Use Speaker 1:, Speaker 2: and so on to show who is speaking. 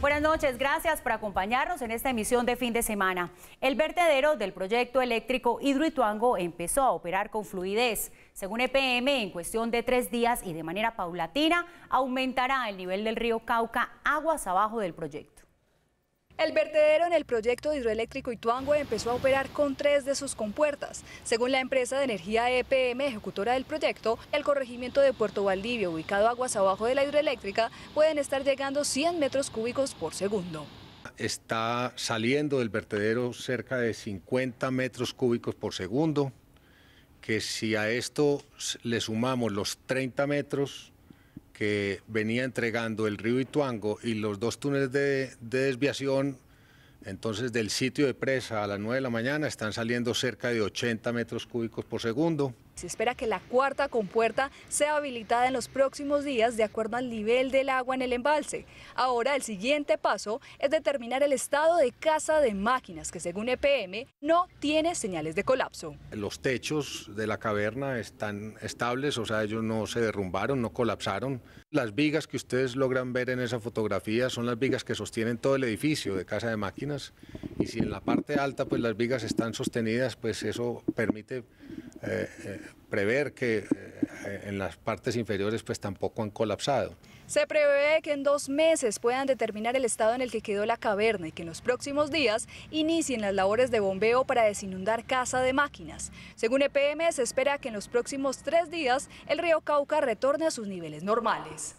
Speaker 1: Buenas noches, gracias por acompañarnos en esta emisión de fin de semana. El vertedero del proyecto eléctrico Hidroituango empezó a operar con fluidez. Según EPM, en cuestión de tres días y de manera paulatina, aumentará el nivel del río Cauca aguas abajo del proyecto.
Speaker 2: El vertedero en el proyecto hidroeléctrico Ituango empezó a operar con tres de sus compuertas. Según la empresa de energía EPM, ejecutora del proyecto, el corregimiento de Puerto Valdivia, ubicado aguas abajo de la hidroeléctrica, pueden estar llegando 100 metros cúbicos por segundo.
Speaker 3: Está saliendo del vertedero cerca de 50 metros cúbicos por segundo, que si a esto le sumamos los 30 metros que venía entregando el río Ituango y los dos túneles de, desviación, entonces del sitio de presa a las 9 de la mañana están saliendo cerca de 80 metros cúbicos por segundo.
Speaker 2: Se espera que la cuarta compuerta sea habilitada en los próximos días de acuerdo al nivel del agua en el embalse. Ahora el siguiente paso es determinar el estado de casa de máquinas que según EPM no tiene señales de colapso.
Speaker 3: Los techos de la caverna están estables, o sea, ellos no se derrumbaron, no colapsaron. Las vigas que ustedes logran ver en esa fotografía son las vigas que sostienen todo el edificio de casa de máquinas y si en la parte alta pues las vigas están sostenidas, pues eso permite eh, eh, prever que eh, en las partes inferiores pues tampoco han colapsado.
Speaker 2: Se prevé que en dos meses puedan determinar el estado en el que quedó la caverna y que en los próximos días inicien las labores de bombeo para desinundar casa de máquinas. Según EPM, se espera que en los próximos tres días el río Cauca retorne a sus niveles normales.